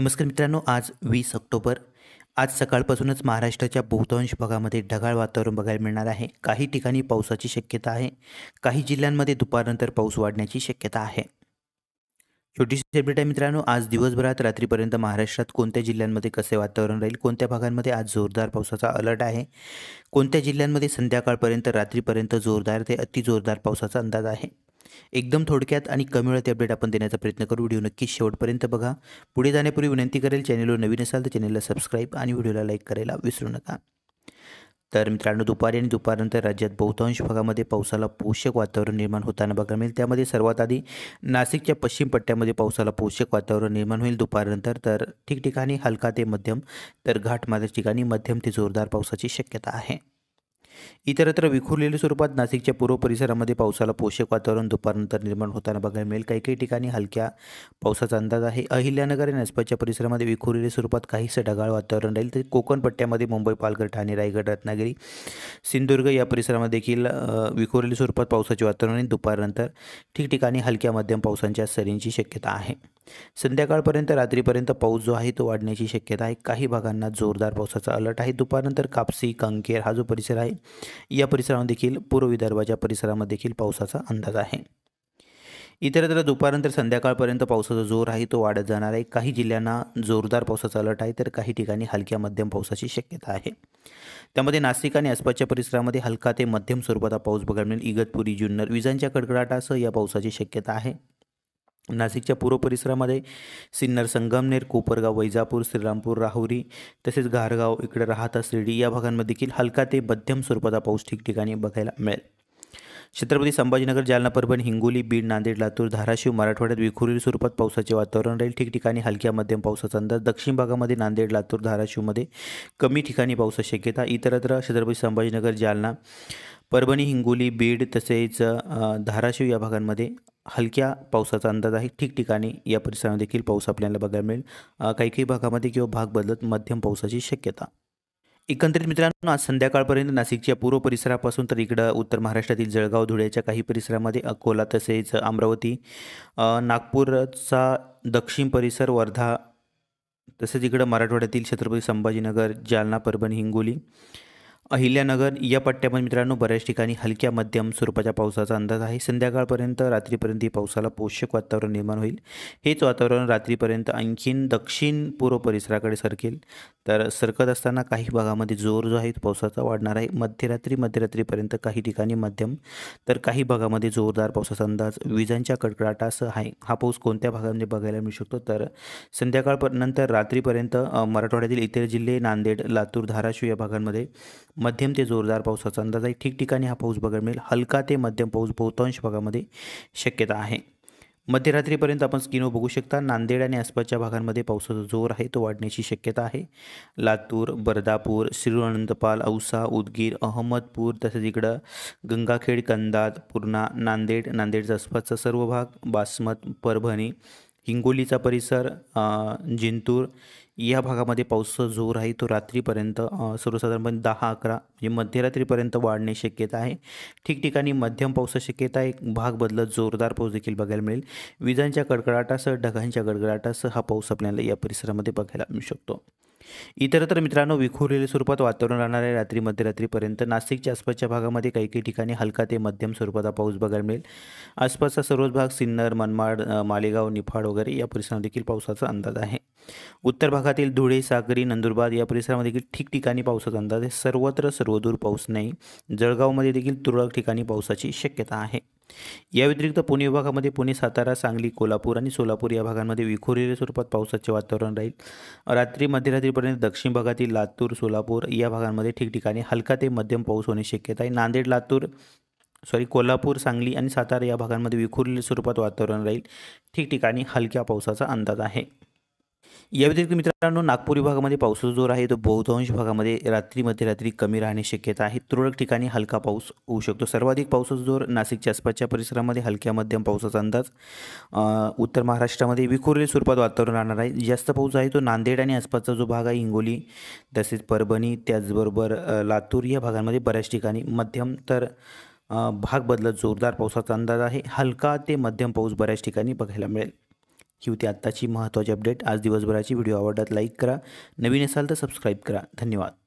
नमस्कार मित्रांनो आज वीस ऑक्टोबर आज सकाळपासूनच महाराष्ट्राच्या बहुतांश भागामध्ये ढगाळ वातावरण बघायला मिळणार आहे काही ठिकाणी पावसाची शक्यता आहे काही जिल्ह्यांमध्ये दुपारनंतर पाऊस वाढण्याची शक्यता आहे छोटीशी अपडेट आहे मित्रांनो आज दिवसभरात रात्रीपर्यंत महाराष्ट्रात कोणत्या जिल्ह्यांमध्ये कसे वातावरण राहील कोणत्या भागांमध्ये आज जोरदार पावसाचा अलर्ट आहे कोणत्या जिल्ह्यांमध्ये संध्याकाळपर्यंत रात्रीपर्यंत जोरदार ते अतिजोरदार पावसाचा अंदाज आहे एकदम थोडक्यात आणि कमी वेळात अपडेट आपण देण्याचा प्रयत्न करू व्हिडिओ नक्कीच शेवटपर्यंत बघा पुढे जाण्यापूर्वी विनंती करेल चॅनलवर नवीन असाल तर चॅनलला सबस्क्राईब आणि व्हिडिओला लाईक करायला विसरू नका तर मित्रांनो दुपारी आणि दुपारनंतर राज्यात बहुतांश भागामध्ये पावसाला पोषक वातावरण निर्माण होताना बघायला मिळेल त्यामध्ये सर्वात आधी नाशिकच्या पश्चिम पट्ट्यामध्ये पावसाला पोषक वातावरण निर्माण होईल दुपारनंतर तर ठिकठिकाणी हलका ते मध्यम तर घाटमार्ग ठिकाणी मध्यम ते जोरदार पावसाची शक्यता आहे इतरत्र विखुरलेल्या स्वरूपात नाशिकच्या पूर्व परिसरामध्ये पावसाला पोषक वातावरण दुपारनंतर निर्माण होताना बघायला मिळेल काही काही ठिकाणी हलक्या पावसाचा अंदाज आहे अहिल्यानगर आणि आसपासच्या परिसरामध्ये विखुरलेल्या स्वरूपात काहीसं ढगाळ वातावरण राहील तर कोकण पट्ट्यामध्ये मुंबई पालघर ठाणे रायगड रत्नागिरी सिंधुदुर्ग या परिसरामध्ये देखील विखुरलेल्या स्वरूपात पावसाचे वातावरण दुपारनंतर ठिकठिकाणी हलक्या मध्यम पावसांच्या सरींची शक्यता आहे संध्याकाळपर्यंत रात्रीपर्यंत पाऊस जो आहे तो वाढण्याची शक्यता आहे काही भागांना जोरदार पावसाचा अलर्ट आहे दुपारनंतर कापसी कंकेर हा जो परिसर आहे या परिसरामध्ये देखील पूर्व विदर्भाच्या परिसरामध्ये देखील पावसाचा अंदाज आहे इतरत्र दुपारनंतर संध्याकाळपर्यंत पावसाचा जोर आहे तो वाढत जाणार आहे काही जिल्ह्यांना जोरदार पावसाचा अलर्ट आहे तर काही ठिकाणी हलक्या मध्यम पावसाची शक्यता आहे त्यामध्ये नाशिक आणि आसपासच्या परिसरामध्ये हलका ते मध्यम स्वरूपाचा पाऊस बघायला मिळेल इगतपुरी जुन्नर विजांच्या कडकडाटासह या पावसाची शक्यता आहे नाशिकच्या पूर्व परिसरामध्ये सिन्नर संगमनेर कोपरगाव वैजापूर श्रीरामपूर राहुरी तसेच घारगाव इकडे राहता शिर्डी या भागांमध्ये देखील हलका ते मध्यम स्वरूपाचा पाऊस ठिकठिकाणी बघायला मिळेल छत्रपती संभाजीनगर जालना परभणी हिंगोली बीड नांदेड लातूर धाराशिव मराठवाड्यात विखुरील स्वरूपात पावसाचे वातावरण राहील ठिकठिकाणी हलक्या मध्यम पावसाचा अंदाज दक्षिण भागामध्ये नांदेड लातूर धाराशिवमध्ये कमी ठिकाणी पावसाची शक्यता इतरत्र छत्रपती संभाजीनगर जालना परभणी हिंगोली बीड तसेच धाराशिव या भागांमध्ये हलक्या पावसाचा अंदाज आहे ठिकठिकाणी या परिसरामध्ये देखील पाऊस आपल्याला बघायला मिळेल काही काही भागामध्ये किंवा भाग बदलत मध्यम पावसाची शक्यता एकंदरीत मित्रांनो आज संध्याकाळपर्यंत नाशिकच्या पूर्व परिसरापासून तर इकडं उत्तर महाराष्ट्रातील जळगाव धुळ्याच्या काही परिसरामध्ये अकोला तसेच अमरावती नागपूरचा दक्षिण परिसर वर्धा तसेच इकडं मराठवाड्यातील छत्रपती संभाजीनगर जालना परभणी हिंगोली अहिल्यानगर या पट्ट्यामध्ये मित्रांनो बऱ्याच ठिकाणी हलक्या मध्यम स्वरूपाच्या पावसाचा अंदाज आहे संध्याकाळपर्यंत रात्रीपर्यंत ही पावसाला पोषक वातावरण निर्माण होईल हेच वातावरण रात्रीपर्यंत आणखीन दक्षिण पूर्व परिसराकडे सरकेल तर सरकत असताना काही भागामध्ये जोर जो आहे पावसाचा वाढणार आहे मध्यरात्री मध्यरात्रीपर्यंत काही ठिकाणी मध्यम तर काही भागामध्ये जोरदार पावसाचा अंदाज विजांच्या कडकडाटासह आहे हा पाऊस कोणत्या भागामध्ये बघायला मिळू शकतो तर संध्याकाळपर्यंत रात्रीपर्यंत मराठवाड्यातील इतर जिल्हे नांदेड लातूर धाराशिव या भागांमध्ये मध्यम ते जोरदार पावसाचा अंदाज आहे ठिकठिकाणी हा पाऊस बघायला मिळेल हलका ते मध्यम पाऊस बहुतांश भागामध्ये शक्यता आहे मध्यरात्रीपर्यंत आपण स्किनो बघू शकता नांदेड आणि आसपासच्या भागांमध्ये पावसाचा जोर आहे तो वाढण्याची शक्यता आहे लातूर बर्दापूर श्रीअनंतपाल औसा उदगीर अहमदपूर तसेच इकडं गंगाखेड कंदाद पूर्णा नांदेड नांदेडच्या आसपासचा सर्व भाग बासमत परभणी हिंगोलीचा परिसर जिंतूर या भागामध्ये पाऊसचा जोर आहे तो रात्रीपर्यंत सर्वसाधारणपणे दहा अकरा म्हणजे मध्यरात्रीपर्यंत वाढणे शक्यता आहे ठिकठिकाणी मध्यम पाऊस शक्यता एक भाग बदलत जोरदार पाऊस देखील बघायला मिळेल विजांच्या कडकडाटासह ढगांच्या गडगडाटासह हा पाऊस आपल्याला या परिसरामध्ये बघायला मिळू शकतो इतरत्र मित्रांनो विखुरलेल्या स्वरूपात वातावरण राहणार आहे रात्री मध्यरात्रीपर्यंत नाशिकच्या आसपासच्या भागामध्ये काही काही ठिकाणी हलका ते मध्यम स्वरूपाचा पाऊस बघायला मिळेल आसपासचा सर्वच भाग सिन्नर मनमाड मालेगाव निफाड वगैरे या परिसरात देखील पावसाचा अंदाज आहे उत्तर भागातील धुळे सागरी नंदुरबार या परिसरामध्ये देखील ठिकठिकाणी पावसाचा अंदाज आहे सर्वत्र सर्वदूर पाऊस नाही जळगावमध्ये देखील तुरळक ठिकाणी पावसाची शक्यता आहे या व्यतिरिक्त पुणे विभागामध्ये पुणे सातारा सांगली कोल्हापूर आणि सोलापूर या भागांमध्ये विखुरलेल्या स्वरूपात पावसाचे वातावरण राहील रात्री मध्यरात्रीपर्यंत दक्षिण भागातील लातूर सोलापूर या भागांमध्ये ठिकठिकाणी हलका ते मध्यम पाऊस होण्याची शक्यता आहे नांदेड लातूर सॉरी कोल्हापूर सांगली आणि सातारा या भागांमध्ये विखुरलेल्या स्वरूपात वातावरण राहील ठिकठिकाणी हलक्या पावसाचा अंदाज आहे या व्यतिरिक्त मित्रांनो नागपूर विभागामध्ये पावसाचा जोर आहे तो बहुतांश भागामध्ये रात्री मध्यरात्री कमी राहण्याची शक्यता आहे तुरळक ठिकाणी हलका पाऊस होऊ शकतो सर्वाधिक पावसाचा जोर नाशिकच्या आसपासच्या परिसरामध्ये हलक्या मध्यम पावसाचा अंदाज उत्तर महाराष्ट्रामध्ये विखुरले स्वरूपात वातावरण राहणार आहे जास्त पाऊस आहे तो नांदेड आणि आसपासचा जो भाग आहे हिंगोली तसेच परभणी त्याचबरोबर लातूर या भागांमध्ये बऱ्याच ठिकाणी मध्यम तर भाग बदलत जोरदार पावसाचा अंदाज आहे हलका ते मध्यम पाऊस बऱ्याच ठिकाणी बघायला मिळेल ही होती आत्ताची महत्त्वाची अपडेट आज दिवसभराची व्हिडिओ आवडतात लाईक करा नवीन असाल तर सबस्क्राईब करा धन्यवाद